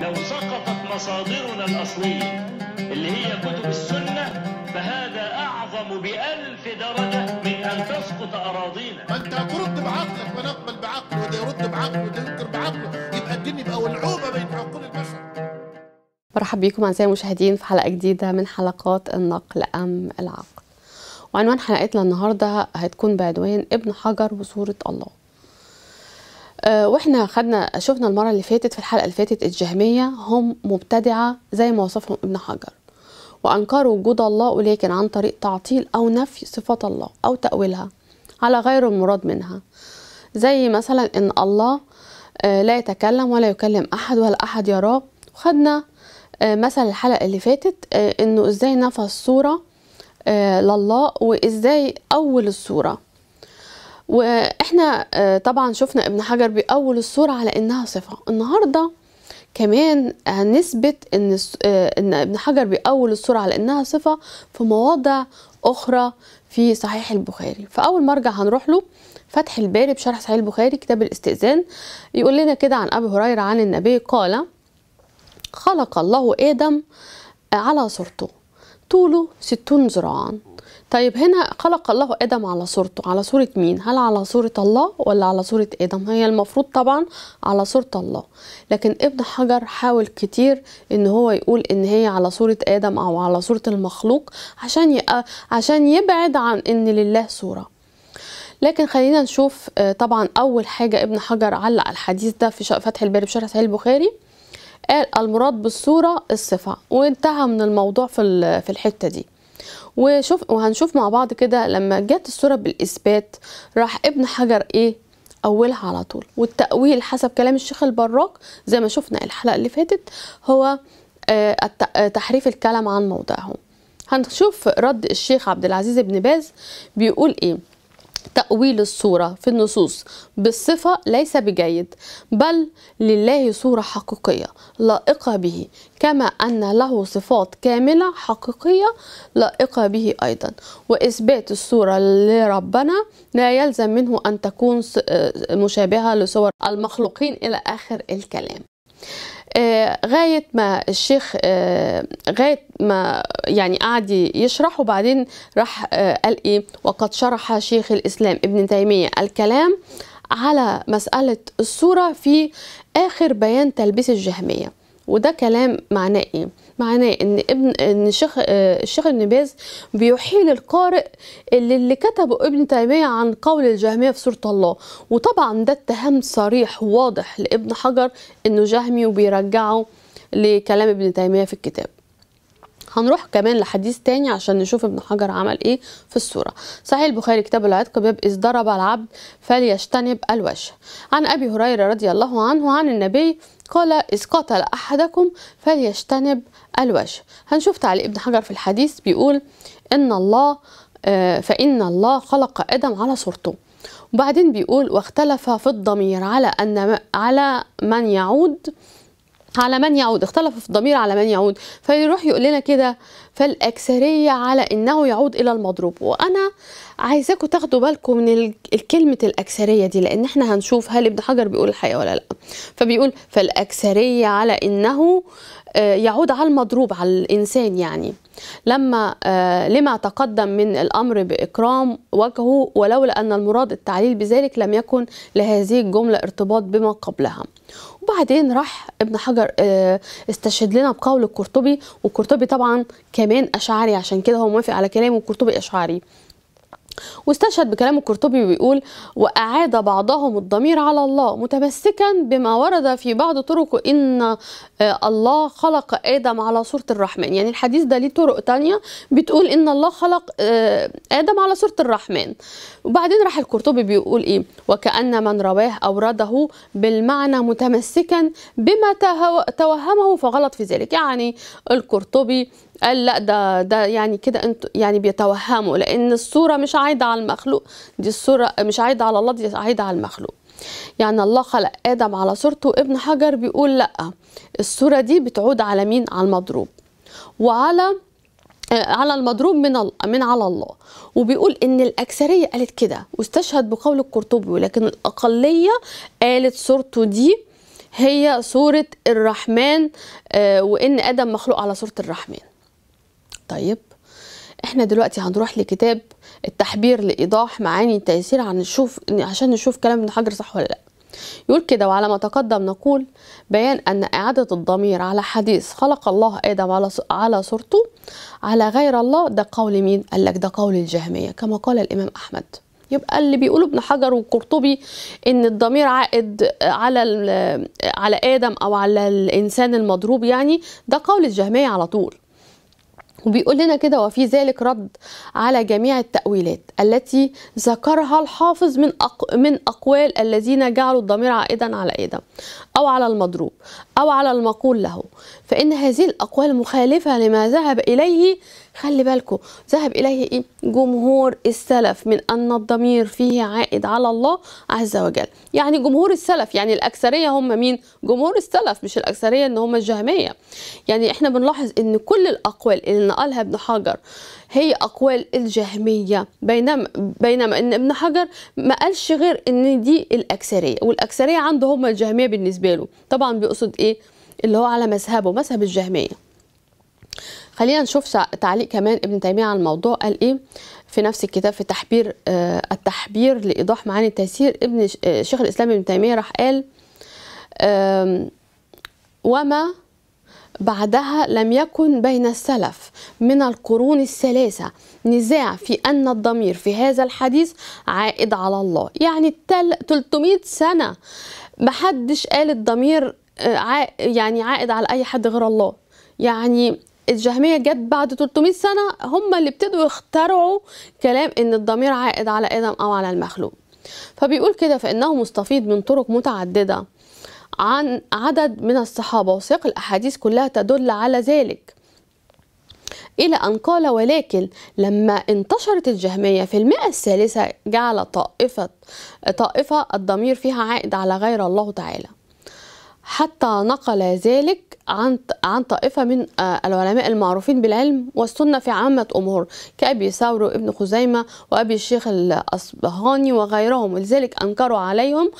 لو سقطت مصادرنا الأصلية اللي هي كتب السنة فهذا أعظم بألف درجة من أن تسقط أراضينا فأنت أنت بعقلك ما نقبل بعقله وده يرد بعقله وده ينكر بعقله يبقى الدنيا بقى ولعوبة بين عقول البشر مرحبا بكم أعزائي المشاهدين في حلقة جديدة من حلقات النقل أم العقل وعنوان حلقتنا النهاردة هتكون بعنوان ابن حجر وصورة الله آه، واحنا خدنا شفنا المره اللي فاتت في الحلقه اللي فاتت الجهميه هم مبتدعه زي ما وصفهم ابن حجر وانكروا وجود الله ولكن عن طريق تعطيل او نفي صفات الله او تاويلها على غير المراد منها زي مثلا ان الله آه، لا يتكلم ولا يكلم احد ولا احد يراه وخدنا آه، مثل الحلقه اللي فاتت انه ازاي نفى الصوره لله وازاي اول الصوره واحنا آه، طبعا شفنا ابن حجر بأول الصورة على انها صفة النهاردة كمان هنثبت ان آه، ان ابن حجر بأول الصورة على انها صفة في مواضع اخرى في صحيح البخاري فاول مرجع هنروح له فتح الباري بشرح صحيح البخاري كتاب الاستئذان يقول لنا كده عن ابي هريرة عن النبي قال خلق الله ادم على صورته طوله ستون ذراعا طيب هنا خلق الله ادم على صورته على صوره مين هل على صوره الله ولا على صوره ادم هي المفروض طبعا على صوره الله لكن ابن حجر حاول كتير ان هو يقول ان هي على صوره ادم او على صوره المخلوق عشان يق... آه، عشان يبعد عن ان لله صوره لكن خلينا نشوف آه، طبعا اول حاجه ابن حجر علق الحديث ده في فتح الباري بشرح صحيح البخاري قال المراد بالصوره الصفه وانتهى من الموضوع في في الحته دي وشوف وهنشوف مع بعض كده لما جت الصورة بالإثبات راح ابن حجر إيه أولها على طول والتأويل حسب كلام الشيخ البراك زي ما شفنا الحلقة اللي فاتت هو آه، آه، تحريف الكلام عن موضعه هنشوف رد الشيخ عبد العزيز بن باز بيقول إيه تأويل الصورة في النصوص بالصفة ليس بجيد بل لله صورة حقيقية لائقة به كما أن له صفات كاملة حقيقية لائقة به أيضا وإثبات الصورة لربنا لا يلزم منه أن تكون آه، مشابهة لصور المخلوقين إلى آخر الكلام غاية ما الشيخ آه، غاية ما يعني قعد يشرح وبعدين راح آه، قال إيه وقد شرح شيخ الإسلام ابن تيمية الكلام على مسألة الصورة في آخر بيان تلبيس الجهمية وده كلام معناه ايه معناه ان ابن ان آه، الشيخ الشيخ ابن باز بيحيل القارئ اللي, اللي كتبه ابن تيميه عن قول الجهميه في سوره الله وطبعا ده اتهام صريح واضح لابن حجر انه جهمي وبيرجعه لكلام ابن تيميه في الكتاب هنروح كمان لحديث تاني عشان نشوف ابن حجر عمل ايه في الصورة صحيح البخاري كتاب العتق باب إذ ضرب العبد فليجتنب الوجه عن أبي هريرة رضي الله عنه عن النبي قال إذ قتل أحدكم فليجتنب الوجه هنشوف تعليق ابن حجر في الحديث بيقول إن الله آه، فإن الله خلق آدم على صورته وبعدين بيقول واختلف في الضمير على أن على من يعود على من يعود اختلف في الضمير على من يعود فيروح يقول لنا كده فالأكثرية على أنه يعود إلى المضروب وأنا عايزاكم تاخدوا بالكم من كلمه الاكثريه دي لان احنا هنشوف هل ابن حجر بيقول الحقيقه ولا لا فبيقول فالاكثريه على انه آه، يعود على المضروب على الانسان يعني لما آه، لما تقدم من الامر باكرام وجهه ولولا ان المراد التعليل بذلك لم يكن لهذه الجمله ارتباط بما قبلها وبعدين راح ابن حجر آه، استشهد لنا بقول القرطبي والقرطبي طبعا كمان اشعري عشان كده هو موافق على كلامه القرطبي اشعري واستشهد بكلام القرطبي وبيقول وأعاد بعضهم الضمير على الله متمسكا بما ورد في بعض طرق إن آه، الله خلق آدم على صورة الرحمن يعني الحديث ده ليه طرق تانية بتقول إن الله خلق آه، آدم على صورة الرحمن وبعدين راح القرطبي بيقول إيه وكأن من رواه أورده بالمعنى متمسكا بما توهمه فغلط في ذلك يعني القرطبي قال لا ده ده يعني كده انتوا يعني بيتوهموا لان الصوره مش عايده على المخلوق دي الصوره مش عايده على الله دي عايده على المخلوق يعني الله خلق ادم على صورته ابن حجر بيقول لا الصوره دي بتعود على مين على المضروب وعلى آه، على المضروب من من على الله وبيقول ان الاكثريه قالت كده واستشهد بقول القرطبي ولكن الاقليه قالت صورته دي هي صوره الرحمن آه، وان ادم مخلوق على صوره الرحمن طيب احنا دلوقتي هنروح لكتاب التحبير لايضاح معاني التيسير عن نشوف عشان نشوف كلام ابن حجر صح ولا لا يقول كده وعلى ما تقدم نقول بيان ان اعاده الضمير على حديث خلق الله ادم على على صورته على غير الله ده قول مين قال لك ده قول الجهميه كما قال الامام احمد يبقى اللي بيقوله ابن حجر والقرطبي ان الضمير عائد على على ادم او على الانسان المضروب يعني ده قول الجهميه على طول وبيقول لنا كده وفي ذلك رد على جميع التأويلات التي ذكرها الحافظ من أق... من أقوال الذين جعلوا الضمير عائدا على آدم إيه أو على المضروب أو على المقول له فإن هذه الأقوال مخالفة لما ذهب إليه خلي بالكم ذهب إليه إيه؟ جمهور السلف من أن الضمير فيه عائد على الله عز وجل يعني جمهور السلف يعني الأكثرية هم مين جمهور السلف مش الأكثرية إن هم الجهمية يعني إحنا بنلاحظ إن كل الأقوال اللي نقلها ابن حجر هي أقوال الجهمية بينما بينما إن ابن حجر ما قالش غير إن دي الأكثرية والأكثرية عنده هم الجهمية بالنسبة له طبعا بيقصد إيه اللي هو على مذهبه مذهب الجهمية خلينا نشوف تعليق كمان ابن تيمية على الموضوع قال إيه في نفس الكتاب في تحبير آه التحبير لإيضاح معاني التيسير ابن آه، شيخ الإسلام ابن تيمية راح قال وما بعدها لم يكن بين السلف من القرون الثلاثة نزاع في أن الضمير في هذا الحديث عائد على الله يعني 300 سنة محدش قال الضمير يعني عائد على اي حد غير الله يعني الجهميه جت بعد 300 سنه هم اللي ابتدوا يخترعوا كلام ان الضمير عائد على ادم او على المخلوق فبيقول كده فانه مستفيد من طرق متعدده عن عدد من الصحابه وسياق الاحاديث كلها تدل على ذلك إلى أن قال ولكن لما انتشرت الجهمية في المئة الثالثة جعل طائفة طائفة الضمير فيها عائد على غير الله تعالى حتى نقل ذلك عن عن طائفة من آه، العلماء المعروفين بالعلم والسنة في عامة أمور كأبي ثور وابن خزيمة وأبي الشيخ الأصبهاني وغيرهم ولذلك أنكروا عليهم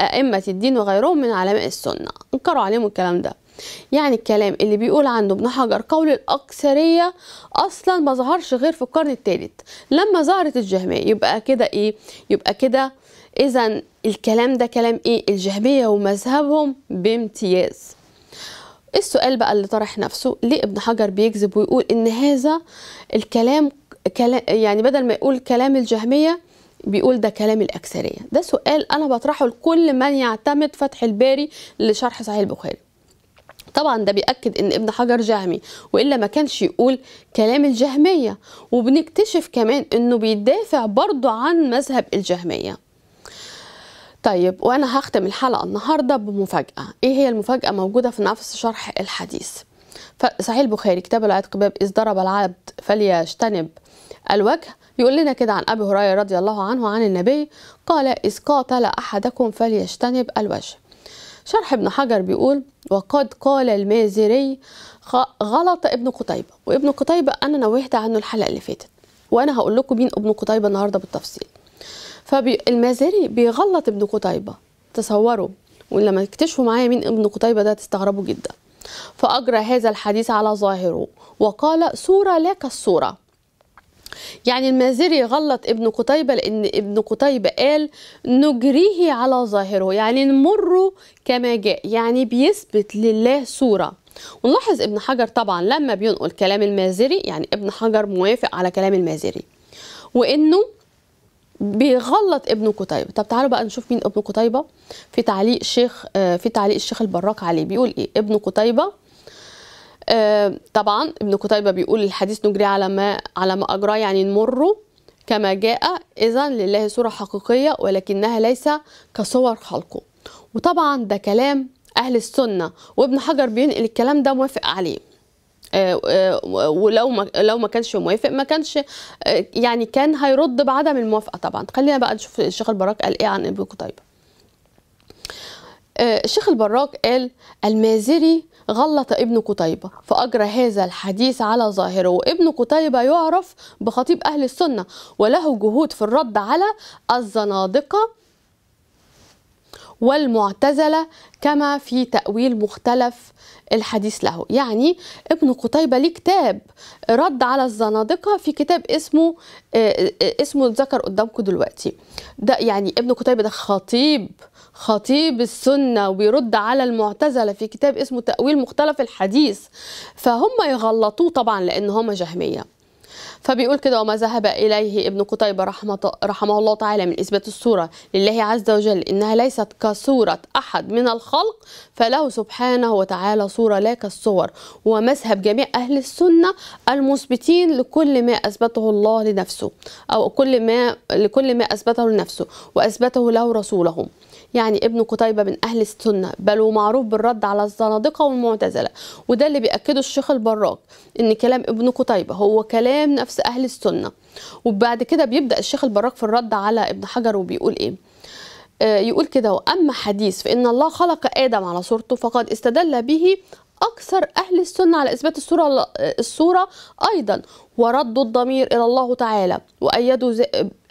أئمة الدين وغيرهم من علماء السنة أنكروا عليهم الكلام ده يعني الكلام اللي بيقول عنه ابن حجر قول الأكثرية أصلا ما ظهرش غير في القرن الثالث لما ظهرت الجهمية يبقى كده إيه يبقى كده إذا الكلام ده كلام إيه الجهمية ومذهبهم بامتياز السؤال بقى اللي طرح نفسه ليه ابن حجر بيكذب ويقول إن هذا الكلام كلام يعني بدل ما يقول كلام الجهمية بيقول ده كلام الأكثرية ده سؤال أنا بطرحه لكل من يعتمد فتح الباري لشرح صحيح البخاري طبعا ده بيأكد ان ابن حجر جهمي وإلا ما كانش يقول كلام الجهمية وبنكتشف كمان انه بيدافع برضه عن مذهب الجهمية طيب وانا هختم الحلقه النهارده بمفاجاه ايه هي المفاجاه موجوده في نفس شرح الحديث صحيح البخاري كتاب العتق باب اذ ضرب العبد فليجتنب الوجه يقول لنا كده عن ابي هريره رضي الله عنه عن النبي قال اذ قاتل احدكم فليجتنب الوجه شرح ابن حجر بيقول وقد قال المازري غلط ابن قتيبه وابن قتيبه انا نوهت عنه الحلقه اللي فاتت وانا هقول لكم مين ابن قتيبه النهارده بالتفصيل فالمزاري بيغلط ابن قتيبة تصوروا ولما تكتشفوا معايا مين ابن قتيبة ده تستغربوا جدا فأجرى هذا الحديث على ظاهره وقال صورة لا كالصورة يعني المازري غلط ابن قتيبة لأن ابن قتيبة قال نجريه على ظاهره يعني نمره كما جاء يعني بيثبت لله صورة ونلاحظ ابن حجر طبعا لما بينقل كلام المازري يعني ابن حجر موافق على كلام المازري وانه بيغلط ابن قتيبة طب تعالوا بقى نشوف مين ابن قتيبة في تعليق شيخ آه، في تعليق الشيخ البراك عليه بيقول ايه ابن قتيبة آه، طبعا ابن قتيبة بيقول الحديث نجري على ما على ما أجراه يعني نمره كما جاء إذا لله صورة حقيقية ولكنها ليس كصور خلقه وطبعا ده كلام أهل السنة وابن حجر بينقل الكلام ده موافق عليه آه، آه، ولو ما لو ما كانش موافق ما كانش آه، يعني كان هيرد بعدم الموافقه طبعا خلينا بقى نشوف الشيخ البراك قال ايه عن ابن قتيبه الشيخ البراك قال المازري غلط ابن قتيبة فأجرى هذا الحديث على ظاهره وابن قتيبة يعرف بخطيب أهل السنة وله جهود في الرد على الزنادقة والمعتزلة كما في تأويل مختلف الحديث له يعني ابن قتيبة ليه كتاب رد على الزنادقة في كتاب اسمه آه، آه، اسمه ذكر قدامكم دلوقتي ده يعني ابن قتيبة ده خطيب خطيب السنة وبيرد على المعتزلة في كتاب اسمه تأويل مختلف الحديث فهم يغلطوه طبعا لأن هم جهمية فبيقول كده وما ذهب إليه ابن قتيبة رحمة, رحمه الله تعالى من إثبات الصورة لله عز وجل إنها ليست كصورة أحد من الخلق فله سبحانه وتعالى صورة لا كالصور ومذهب جميع أهل السنة المثبتين لكل ما أثبته الله لنفسه أو كل ما لكل ما أثبته لنفسه وأثبته له رسوله يعني ابن قتيبة من أهل السنة بل ومعروف بالرد على الزنادقة والمعتزلة وده اللي بيأكده الشيخ البراك إن كلام ابن قتيبة هو كلام نفس أهل السنة وبعد كده بيبدأ الشيخ البراك في الرد على ابن حجر وبيقول إيه آه، يقول كده وأما حديث فإن الله خلق آدم على صورته فقد استدل به أكثر أهل السنة على إثبات الصورة آه، الصورة أيضا وردوا الضمير إلى الله تعالى وأيدوا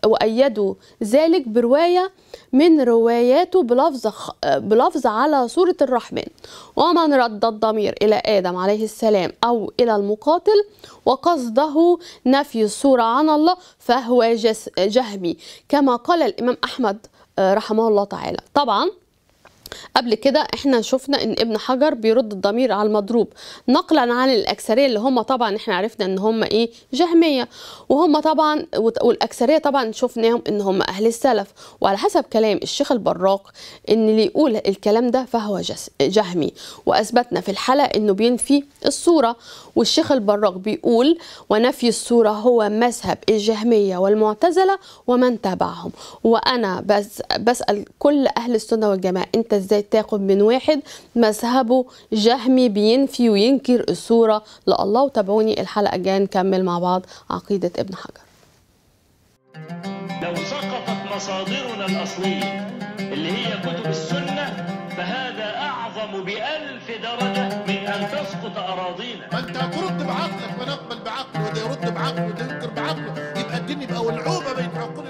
وأيدوا ذلك برواية من رواياته بلفظ, بلفظ على صورة الرحمن ومن رد الضمير إلى آدم عليه السلام أو إلى المقاتل وقصده نفي الصورة عن الله فهو جهمي كما قال الإمام أحمد آه، رحمه الله تعالى طبعا قبل كده احنا شفنا ان ابن حجر بيرد الضمير على المضروب نقلا عن الاكثريه اللي هم طبعا احنا عرفنا ان هم ايه جهميه وهم طبعا والاكثريه طبعا شفناهم ان هم اهل السلف وعلى حسب كلام الشيخ البراق ان اللي يقول الكلام ده فهو جهمي واثبتنا في الحلقه انه بينفي الصوره والشيخ البراق بيقول ونفي الصوره هو مذهب الجهميه والمعتزله ومن تبعهم وانا بس بسال كل اهل السنه والجماعه انت ازاي تاخد من واحد مذهبه جهمي بينفي وينكر الصورة لله وتابعوني الحلقة الجاية نكمل مع بعض عقيدة ابن حجر لو سقطت مصادرنا الأصلية اللي هي كتب السنة فهذا أعظم بألف درجة من أن تسقط أراضينا أنت هترد بعقلك ونقبل بعقله وده يرد بعقله وده ينكر بعقله يبقى الدين يبقى ولعوبة بين عقول